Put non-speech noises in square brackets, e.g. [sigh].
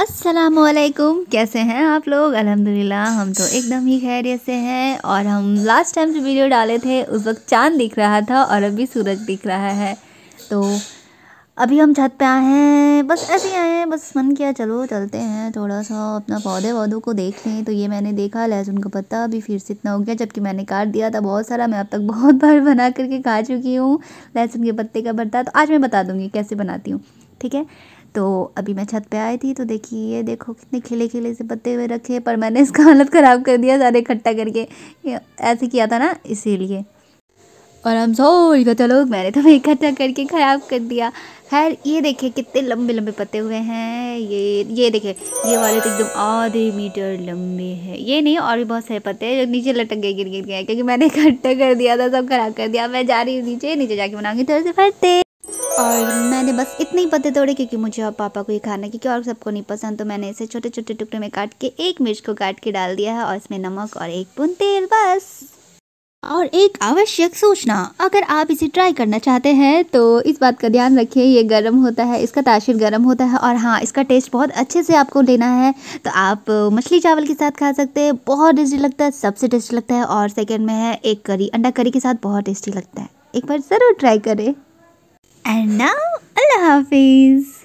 असलकुम कैसे हैं आप लोग अल्हम्दुलिल्लाह हम तो एकदम ही खैरियत से हैं और हम लास्ट टाइम जो वीडियो डाले थे उस वक्त चांद दिख रहा था और अभी सूरज दिख रहा है तो अभी हम छत पे आए हैं बस ऐसे ही आए हैं बस मन किया चलो चलते हैं थोड़ा सा अपना पौधे पौधों को देख लें तो ये मैंने देखा लहसुन का पत्ता अभी फिर से इतना हो गया जबकि मैंने काट दिया था बहुत सारा मैं अब तक बहुत [laughs] बार बना करके खा चुकी हूँ लहसुन के पत्ते का भरता तो आज मैं बता दूँगी कैसे बनाती हूँ ठीक है तो अभी मैं छत पे आई थी तो देखिए ये देखो कितने खिले खिले से पत्ते हुए रखे हैं पर मैंने इसका हालत ख़राब कर दिया सारे इकट्ठा करके ऐसे किया था ना इसीलिए और हम सॉरी बता लोग मैंने तो इकट्ठा करके ख़राब कर दिया खैर ये देखिए कितने लंबे लंबे पत्ते हुए हैं ये ये देखिए ये वाले तो एकदम आधे मीटर लंबे हैं ये नहीं और भी बहुत सारे पत्ते हैं जो नीचे लटक गए गिर गिर गए क्योंकि मैंने इकट्ठा कर दिया था सब खराब कर दिया मैं जा रही हूँ नीचे नीचे जाके बनाऊंगी थोड़े से पत्ते और मैंने बस इतने ही पत्ते तोड़े क्योंकि मुझे और पापा को ये खाना क्योंकि और सबको नहीं पसंद तो मैंने इसे छोटे छोटे टुकड़े में काट के एक मिर्च को काट के डाल दिया है और इसमें नमक और एक बूंद तेल बस और एक आवश्यक सूचना अगर आप इसे ट्राई करना चाहते हैं तो इस बात का ध्यान रखिए ये गर्म होता है इसका ताशिर गर्म होता है और हाँ इसका टेस्ट बहुत अच्छे से आपको लेना है तो आप मछली चावल के साथ खा सकते हैं बहुत टेस्टी लगता है सबसे टेस्टी लगता है और सेकेंड में है एक करी अंडा करी के साथ बहुत टेस्टी लगता है एक बार ज़रूर ट्राई करें And now, Allah Hafiz.